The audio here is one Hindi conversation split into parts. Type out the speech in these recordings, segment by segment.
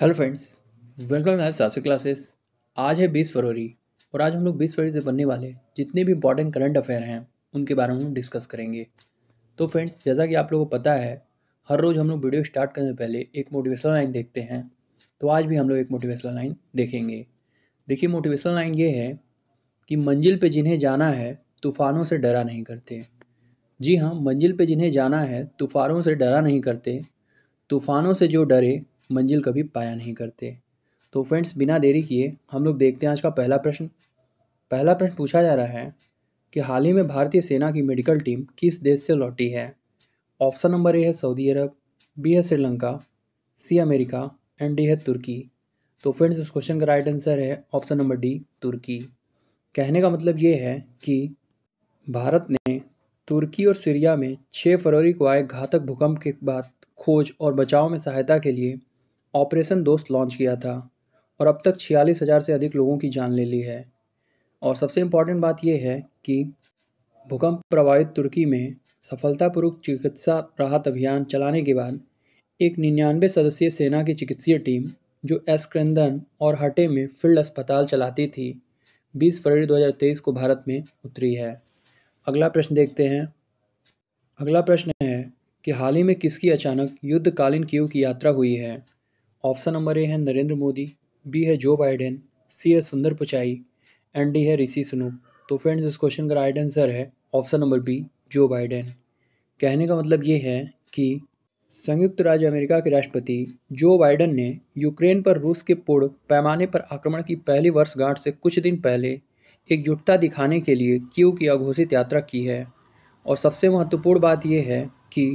hello friends welcome math Shastra classes आज है बीस फरवरी और आज हम लोग बीस फरवरी से बनने वाले जितने भी इंपॉर्टेंट करंट अफेयर हैं उनके बारे में डिस्कस करेंगे तो फ्रेंड्स जैसा कि आप लोगों को पता है हर रोज़ हम लोग वीडियो स्टार्ट करने से पहले एक मोटिवेशनल लाइन देखते हैं तो आज भी हम लोग एक मोटिवेशनल लाइन देखेंगे देखिए मोटिवेशनल लाइन ये है कि मंजिल पर जिन्हें जाना है तूफ़ानों से डरा नहीं करते जी हाँ मंजिल पर जिन्हें जाना है तूफ़ानों से डरा नहीं करते तूफ़ानों से जो डरे मंजिल कभी पाया नहीं करते तो फ्रेंड्स बिना देरी किए हम लोग देखते हैं आज का पहला प्रश्न पहला प्रश्न पूछा जा रहा है कि हाल ही में भारतीय सेना की मेडिकल टीम किस देश से लौटी है ऑप्शन नंबर ए है सऊदी अरब बी है Sri Lanka C America and D है तुर्की तो फ्रेंड्स इस क्वेश्चन का राइट आंसर है ऑप्शन नंबर डी तुर्की कहने का मतलब ये है कि भारत ने तुर्की और सीरिया में 6 फरवरी को आए घातक भूकंप के बाद खोज और बचाव में सहायता के लिए ऑपरेशन दोस्त लॉन्च किया था और अब तक छियालीस हज़ार से अधिक लोगों की जान ले ली है और सबसे इम्पॉर्टेंट बात यह है कि भूकंप प्रभावित तुर्की में सफलतापूर्वक चिकित्सा राहत अभियान चलाने के बाद एक निन्यानवे सदस्यीय सेना की चिकित्सीय टीम जो एसक्रंदन और हटे में फील्ड अस्पताल चलाती थी 20 फरवरी 2023 को भारत में उतरी है अगला प्रश्न देखते हैं अगला प्रश्न है कि हाल ही में किसकी अचानक युद्धकालीन क्यू की यात्रा हुई है ऑप्शन नंबर ए है नरेंद्र मोदी बी है जो बाइडेन सी है सुंदर पिचाई एंड डी है ऋषि सुनू तो फ्रेंड्स इस क्वेश्चन का राइट आंसर है option number B Joe Biden कहने का मतलब ये है कि संयुक्त राज्य अमेरिका के राष्ट्रपति जो बाइडेन ने यूक्रेन पर रूस के पूर्ण पैमाने पर आक्रमण की पहली वर्षगांठ से कुछ दिन पहले एकजुटता दिखाने के लिए क्यू की अघोषित यात्रा की है और सबसे महत्वपूर्ण बात यह है कि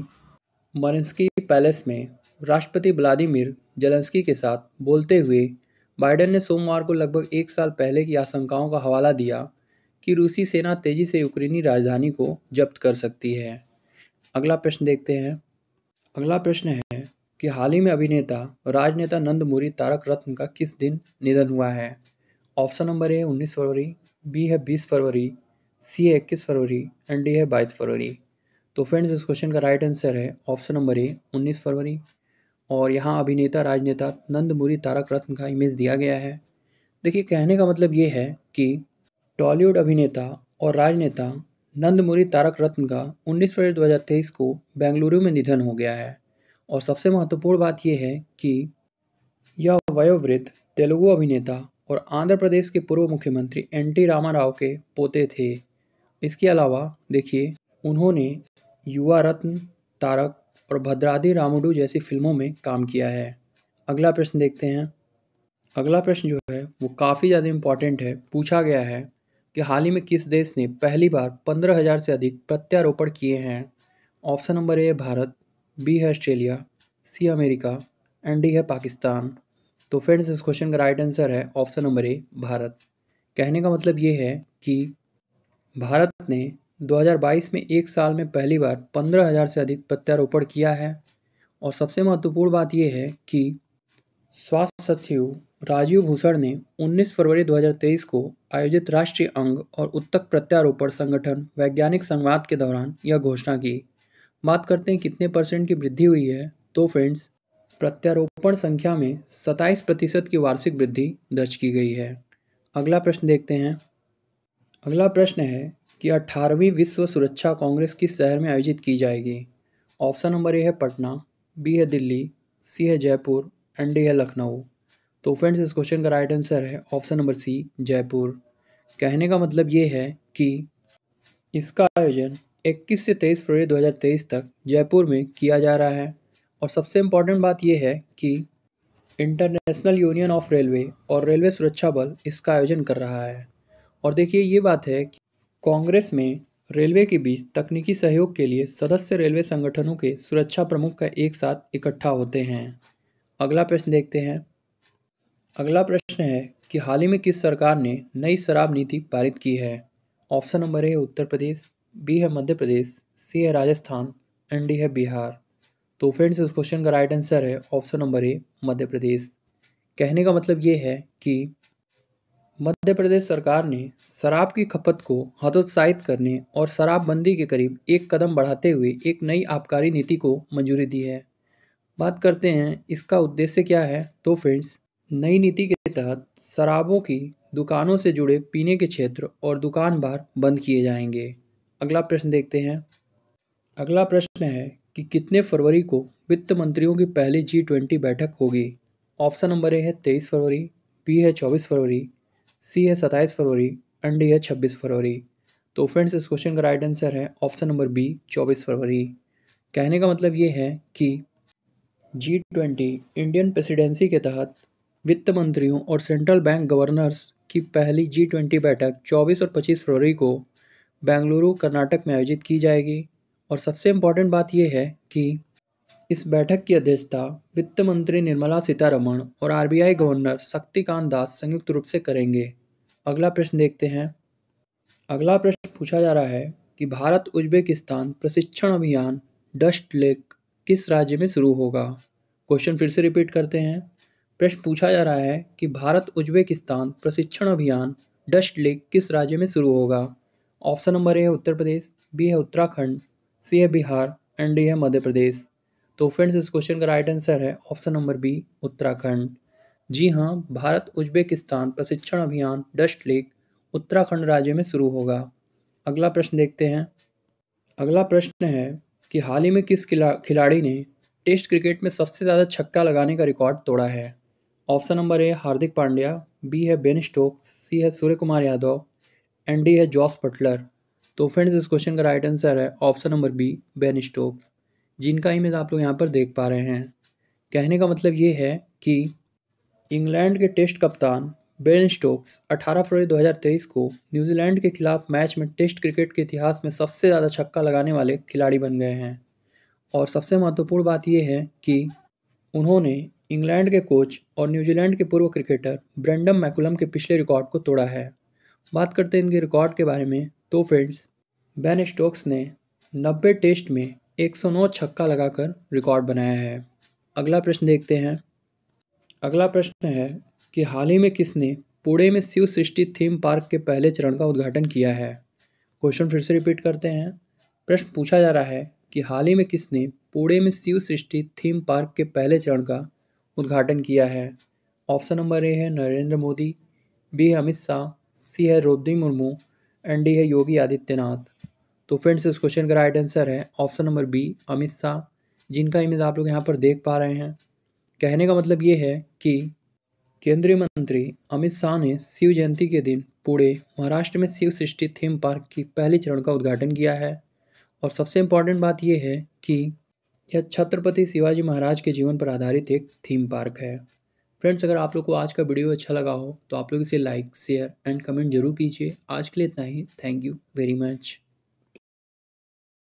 मरेंस्की पैलेस में राष्ट्रपति व्लादिमिर जलंस्की के साथ बोलते हुए बाइडेन ने सोमवार को लगभग एक साल पहले की आशंकाओं का हवाला दिया कि रूसी सेना तेजी से यूक्रेनी राजधानी को जब्त कर सकती है अगला प्रश्न देखते हैं अगला प्रश्न है कि हाल ही में अभिनेता राजनेता नंदमुरी तारक रत्न का किस दिन निधन हुआ है ऑप्शन नंबर ए उन्नीस फरवरी बी है बीस फरवरी सी है इक्कीस फरवरी एंड डी है बाईस फरवरी तो फ्रेंड्स इस क्वेश्चन का राइट आंसर है ऑप्शन नंबर ए उन्नीस फरवरी और यहाँ अभिनेता राजनेता नंदमुरी तारक रत्न का इमेज दिया गया है देखिए कहने का मतलब ये है कि टॉलीवुड अभिनेता और राजनेता नंदमुरी तारक रत्न का 19 फरवरी 2023 को बेंगलुरु में निधन हो गया है और सबसे महत्वपूर्ण बात यह है कि यह वयोवृद्ध तेलुगु अभिनेता और आंध्र प्रदेश के पूर्व मुख्यमंत्री एन टी रामा राव के पोते थे इसके अलावा देखिए उन्होंने युवा रत्न तारक और भद्रादी रामुडू जैसी फिल्मों में काम किया है अगला प्रश्न देखते हैं अगला प्रश्न जो है वो काफ़ी ज़्यादा इम्पॉर्टेंट है पूछा गया है कि हाल ही में किस देश ने पहली बार पंद्रह हज़ार से अधिक प्रत्यारोपण किए हैं ऑप्शन नंबर ए है भारत बी है Australia C America and D है पाकिस्तान तो फ्रेंड्स इस क्वेश्चन का राइट आंसर है ऑप्शन नंबर ए भारत कहने का मतलब ये है कि भारत ने 2022 में एक साल में पहली बार 15,000 से अधिक प्रत्यारोपण किया है और सबसे महत्वपूर्ण बात यह है कि स्वास्थ्य सचिव राजीव भूषण ने 19 फरवरी 2023 को आयोजित राष्ट्रीय अंग और उत्तक प्रत्यारोपण संगठन वैज्ञानिक संवाद के दौरान यह घोषणा की बात करते हैं कितने परसेंट की वृद्धि हुई है तो फ्रेंड्स प्रत्यारोपण संख्या में 27 प्रतिशत की वार्षिक वृद्धि दर्ज की गई है अगला प्रश्न देखते हैं अगला प्रश्न है कि अठारहवीं विश्व सुरक्षा कांग्रेस किस शहर में आयोजित की जाएगी ऑप्शन नंबर ए है पटना बी है दिल्ली सी है जयपुर एंड डी है लखनऊ तो फ्रेंड्स इस क्वेश्चन का राइट आंसर है ऑप्शन नंबर सी जयपुर कहने का मतलब ये है कि इसका आयोजन 21 से 23 फरवरी 2023 तक जयपुर में किया जा रहा है और सबसे इम्पॉर्टेंट बात यह है कि इंटरनेशनल यूनियन ऑफ रेलवे और रेलवे सुरक्षा बल इसका आयोजन कर रहा है और देखिए ये बात है कांग्रेस में रेलवे के बीच तकनीकी सहयोग के लिए सदस्य रेलवे संगठनों के सुरक्षा प्रमुख का एक साथ इकट्ठा होते हैं अगला प्रश्न देखते हैं अगला प्रश्न है कि हाल ही में किस सरकार ने नई शराब नीति पारित की है option number A Uttar Pradesh B है मध्य प्रदेश सी है राजस्थान एंड डी है बिहार तो फ्रेंड्स इस क्वेश्चन का राइट आंसर है option number A Madhya Pradesh कहने का मतलब ये है कि मध्य प्रदेश सरकार ने शराब की खपत को हतोत्साहित करने और शराबबंदी के करीब एक कदम बढ़ाते हुए एक नई आबकारी नीति को मंजूरी दी है बात करते हैं इसका उद्देश्य क्या है तो फ्रेंड्स नई नीति के तहत शराबों की दुकानों से जुड़े पीने के क्षेत्र और दुकान बार बंद किए जाएंगे अगला प्रश्न देखते हैं अगला प्रश्न है कि कितने फरवरी को वित्त मंत्रियों की पहली जी ट्वेंटी बैठक होगी ऑप्शन नंबर ए है तेईस फरवरी बी है चौबीस फरवरी सी है सत्ताईस फरवरी एंड डी है छब्बीस फरवरी तो फ्रेंड्स इस क्वेश्चन का राइट आंसर है ऑप्शन नंबर बी चौबीस फरवरी कहने का मतलब ये है कि जी ट्वेंटी इंडियन प्रेसिडेंसी के तहत वित्त मंत्रियों और सेंट्रल बैंक गवर्नर्स की पहली जी ट्वेंटी बैठक 24 और 25 फरवरी को बेंगलुरु कर्नाटक में आयोजित की जाएगी और सबसे इम्पॉर्टेंट बात यह है कि इस बैठक की अध्यक्षता वित्त मंत्री निर्मला सीतारमण और आरबीआई गवर्नर शक्तिकांत दास संयुक्त रूप से करेंगे अगला प्रश्न देखते हैं अगला प्रश्न पूछा जा रहा है कि भारत उज्बेकिस्तान प्रशिक्षण अभियान डस्ट लेक किस राज्य में शुरू होगा क्वेश्चन फिर से रिपीट करते हैं प्रश्न पूछा जा रहा है कि भारत उज्बेकिस्तान प्रशिक्षण अभियान डस्ट लेक किस राज्य में शुरू होगा ऑप्शन नंबर ए है उत्तर प्रदेश बी है उत्तराखंड सी है बिहार एंड डी है मध्य प्रदेश तो फ्रेंड्स इस क्वेश्चन का राइट आंसर है ऑप्शन नंबर बी उत्तराखंड जी हाँ भारत उज्बेकिस्तान प्रशिक्षण अभियान डस्ट लेक उत्तराखंड राज्य में शुरू होगा अगला प्रश्न देखते हैं अगला प्रश्न है कि हाल ही में किस खिलाड़ी ने टेस्ट क्रिकेट में सबसे ज़्यादा छक्का लगाने का रिकॉर्ड तोड़ा है option number A Hardik Pandya B है बेन स्टोक्स सी है सूर्य कुमार यादव एंड डी है जॉस बटलर तो फ्रेंड्स इस क्वेश्चन का राइट आंसर है option number B Ben Stokes जिनका इमेज आप लोग यहाँ पर देख पा रहे हैं कहने का मतलब ये है कि इंग्लैंड के टेस्ट कप्तान बेन स्टोक्स 18 फरवरी 2023 को न्यूजीलैंड के खिलाफ मैच में टेस्ट क्रिकेट के इतिहास में सबसे ज़्यादा छक्का लगाने वाले खिलाड़ी बन गए हैं और सबसे महत्वपूर्ण बात यह है कि उन्होंने इंग्लैंड के कोच और न्यूजीलैंड के पूर्व क्रिकेटर ब्रेंडम मैकुलम के पिछले रिकॉर्ड को तोड़ा है बात करते हैं इनके रिकॉर्ड के बारे में तो फ्रेंड्स बेन स्टोक्स ने नब्बे टेस्ट में 109 छक्का लगाकर रिकॉर्ड बनाया है अगला प्रश्न देखते हैं अगला प्रश्न है कि हाल ही में किसने पुणे में शिव सृष्टि थीम पार्क के पहले चरण का उद्घाटन किया है क्वेश्चन फिर से रिपीट करते हैं प्रश्न पूछा जा रहा है कि हाल ही में किसने पुणे में शिव सृष्टि थीम पार्क के पहले चरण का उद्घाटन किया है ऑप्शन नंबर ए है नरेंद्र मोदी बी है अमित शाह सी है रोद्री मुर्मू एंड डी है योगी आदित्यनाथ तो फ्रेंड्स इस क्वेश्चन का राइट आंसर है option number B Amit Shah जिनका इमेज आप लोग यहाँ पर देख पा रहे हैं कहने का मतलब ये है कि केंद्रीय मंत्री अमित शाह ने शिव जयंती के दिन पूरे महाराष्ट्र में शिव सृष्टि थीम पार्क की पहले चरण का उद्घाटन किया है और सबसे इम्पॉर्टेंट बात यह है कि यह छत्रपति शिवाजी महाराज के जीवन पर आधारित एक थीम पार्क है फ्रेंड्स अगर आप लोग को आज का वीडियो अच्छा लगा हो तो आप लोग इसे लाइक शेयर एंड कमेंट जरूर कीजिए आज के लिए इतना ही थैंक यू वेरी मच